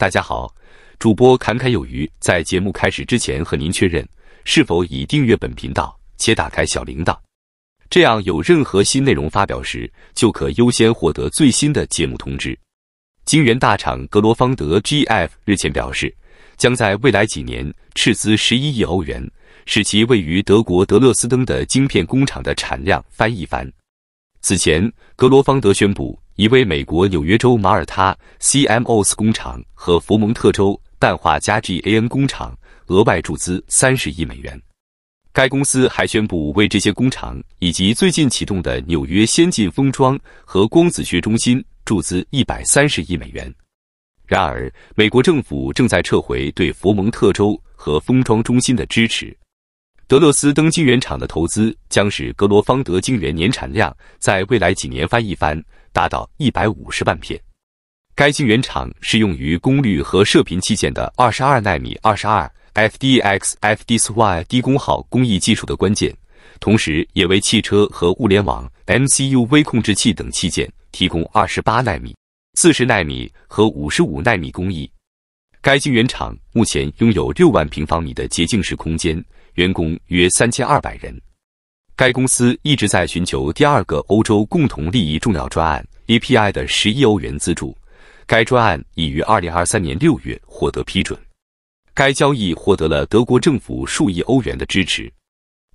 大家好，主播侃侃有余。在节目开始之前，和您确认是否已订阅本频道且打开小铃铛，这样有任何新内容发表时，就可优先获得最新的节目通知。晶圆大厂格罗方德 （Gf） 日前表示，将在未来几年斥资十一亿欧元，使其位于德国德勒斯登的晶片工厂的产量翻一番。此前，格罗方德宣布。已为美国纽约州马耳他 C M O S 工厂和佛蒙特州氮化镓 G A N 工厂额外注资三十亿美元。该公司还宣布为这些工厂以及最近启动的纽约先进封装和光子学中心注资一百三十亿美元。然而，美国政府正在撤回对佛蒙特州和封装中心的支持。德勒斯登晶圆厂的投资将使格罗方德晶圆年产量在未来几年翻一番。达到一百五十万片。该晶圆厂是用于功率和射频器件的二十二纳米、二十二 FDX FDY 低功耗工艺技术的关键，同时也为汽车和物联网 MCU 微控制器等器件提供二十八纳米、四十纳米和五十五纳米工艺。该晶圆厂目前拥有六万平方米的洁净室空间，员工约三千二百人。该公司一直在寻求第二个欧洲共同利益重要专案。DPI 的十亿欧元资助，该专案已于二零二三年六月获得批准。该交易获得了德国政府数亿欧元的支持。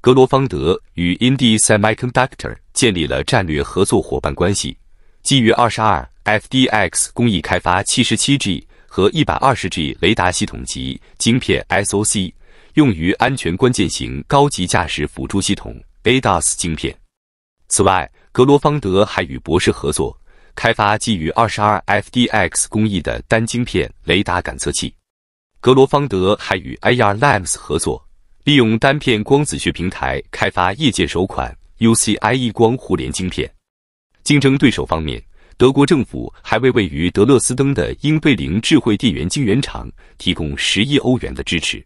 格罗方德与 i n d i e Semiconductor 建立了战略合作伙伴关系，基于二十二 FDX 工艺开发七十七 G 和一百二十 G 雷达系统级晶片 SOC，用于安全关键型高级驾驶辅助系统 ADAS 晶片。此外，格罗方德还与博士合作。开发基于二十二 FDX 工艺的单晶片雷达感测器。格罗方德还与 i r l a m s 合作，利用单片光子学平台开发业界首款 UCI e 光互联晶片。竞争对手方面，德国政府还为位于德勒斯登的英贝灵智慧电源晶圆厂提供十亿欧元的支持。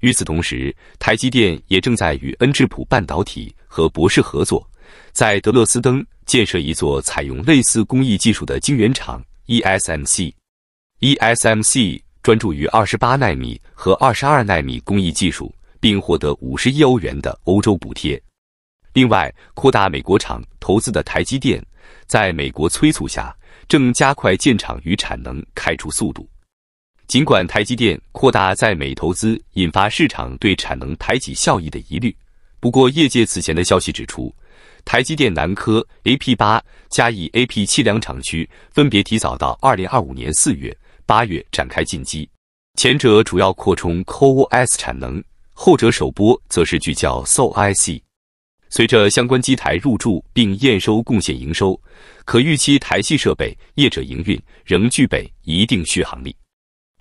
与此同时，台积电也正在与恩智浦半导体和博士合作。在德勒斯登建设一座采用类似工艺技术的晶圆厂，ESMC。ESMC 专注于二十八纳米和二十二纳米工艺技术，并获得五十亿欧元的欧洲补贴。另外，扩大美国厂投资的台积电，在美国催促下，正加快建厂与产能开出速度。尽管台积电扩大在美投资引发市场对产能抬起效益的疑虑，不过业界此前的消息指出。台积电南科 A P 八嘉义 A P 七两厂区分别提早到二零二五年四月八月展开进机，前者主要扩充 Co S 产能，后者首波则是聚焦 So I C。随着相关机台入驻并验收贡献营收，可预期台系设备业者营运仍具备一定续航力。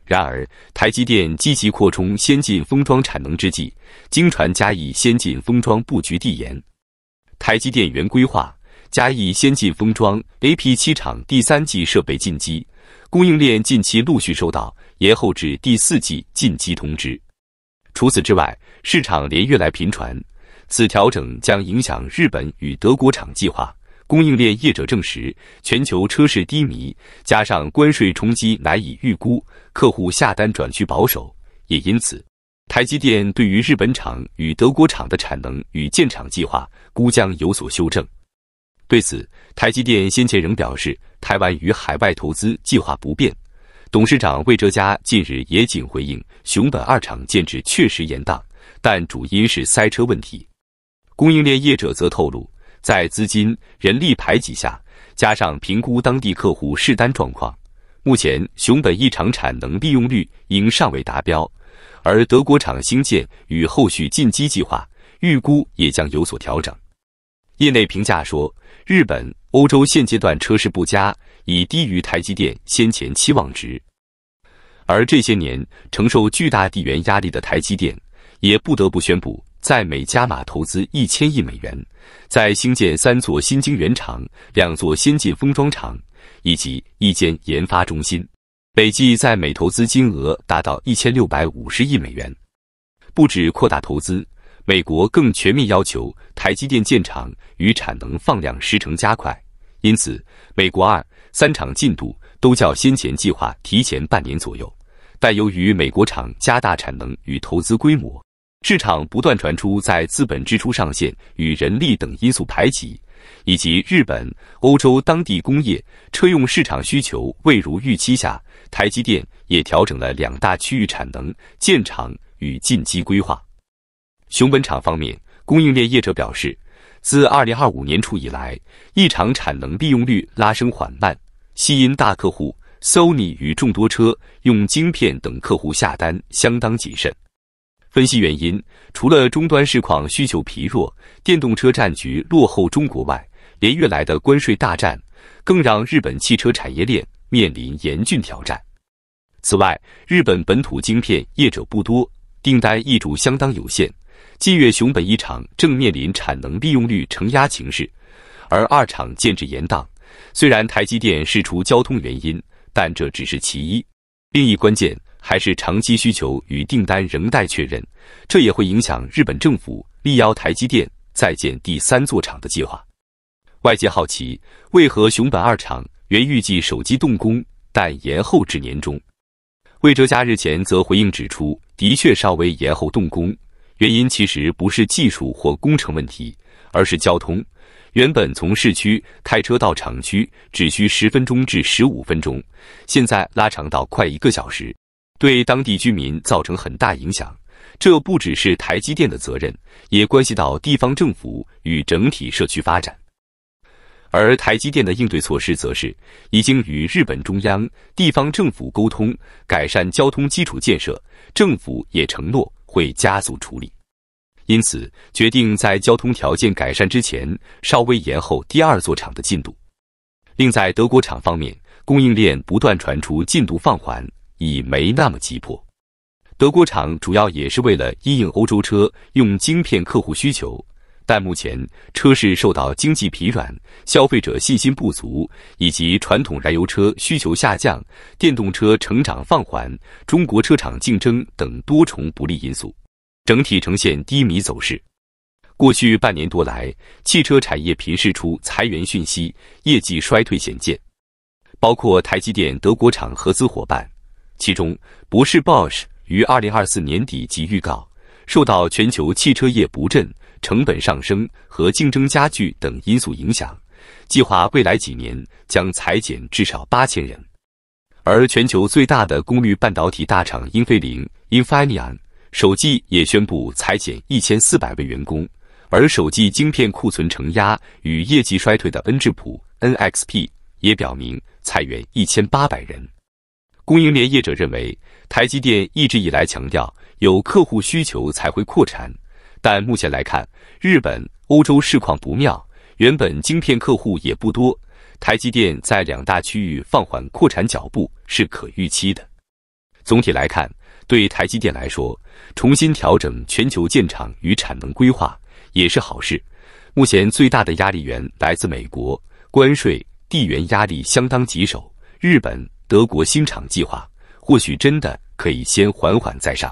然而，台积电积极扩充先进封装产能之际，经传嘉义先进封装布局递延。台积电原规划嘉义先进封装 A P 七厂第三季设备进机，供应链近期陆续收到延后至第四季进机通知。除此之外，市场连月来频传此调整将影响日本与德国厂计划。供应链业者证实，全球车市低迷，加上关税冲击难以预估，客户下单转趋保守，也因此。台积电对于日本厂与德国厂的产能与建厂计划估将有所修正。对此，台积电先前仍表示，台湾与海外投资计划不变。董事长魏哲嘉近日也仅回应，熊本二厂建制确实延宕，但主因是塞车问题。供应链业者则透露，在资金、人力排挤下，加上评估当地客户试单状况，目前熊本一厂产能利用率应尚未达标。而德国厂兴建与后续进击计划预估也将有所调整。业内评价说，日本、欧洲现阶段车市不佳，已低于台积电先前期望值。而这些年承受巨大地缘压力的台积电，也不得不宣布在美加码投资一千亿美元，在兴建三座新晶圆厂、两座先进封装厂以及一间研发中心。累计在美投资金额达到一千六百五十亿美元。不止扩大投资，美国更全面要求台积电建厂与产能放量十成加快。因此，美国二三厂进度都较先前计划提前半年左右。但由于美国厂加大产能与投资规模，市场不断传出在资本支出上限与人力等因素排挤，以及日本、欧洲当地工业车用市场需求未如预期下。台积电也调整了两大区域产能建厂与进机规划。熊本厂方面，供应链业者表示，自二零二五年初以来，一厂产能利用率拉升缓慢，吸引大客户 Sony 与众多车用晶片等客户下单相当谨慎。分析原因，除了终端市况需求疲弱、电动车战局落后中国外，连月来的关税大战更让日本汽车产业链。面临严峻挑战。此外，日本本土晶片业者不多，订单易主相当有限。近月熊本一厂正面临产能利用率承压形势，而二厂建制延宕。虽然台积电释出交通原因，但这只是其一，另一关键还是长期需求与订单仍待确认，这也会影响日本政府力邀台积电再建第三座厂的计划。外界好奇，为何熊本二厂？原预计手机动工，但延后至年中。魏哲嘉日前则回应指出，的确稍微延后动工，原因其实不是技术或工程问题，而是交通。原本从市区开车到厂区只需十分钟至十五分钟，现在拉长到快一个小时，对当地居民造成很大影响。这不只是台积电的责任，也关系到地方政府与整体社区发展。而台积电的应对措施则是，已经与日本中央、地方政府沟通，改善交通基础建设。政府也承诺会加速处理，因此决定在交通条件改善之前，稍微延后第二座厂的进度。另在德国厂方面，供应链不断传出进度放缓，已没那么急迫。德国厂主要也是为了因应欧洲车用晶片客户需求。但目前车市受到经济疲软、消费者信心不足以及传统燃油车需求下降、电动车成长放缓、中国车厂竞争等多重不利因素，整体呈现低迷走势。过去半年多来，汽车产业频释出裁员讯息，业绩衰退显见，包括台积电德国厂合资伙伴，其中博世 Bosch 于二零二四年底即预告，受到全球汽车业不振。成本上升和竞争加剧等因素影响，计划未来几年将裁减至少八千人。而全球最大的功率半导体大厂英飞凌 （Infineon） 首季也宣布裁减一千四百位员工。而首季晶片库存承压与业绩衰退的恩智浦 （NXP） 也表明裁员一千八百人。供应链业者认为，台积电一直以来强调有客户需求才会扩产。但目前来看，日本、欧洲市况不妙，原本晶片客户也不多，台积电在两大区域放缓扩产脚步是可预期的。总体来看，对台积电来说，重新调整全球建厂与产能规划也是好事。目前最大的压力源来自美国关税，地缘压力相当棘手。日本、德国新厂计划或许真的可以先缓缓再上。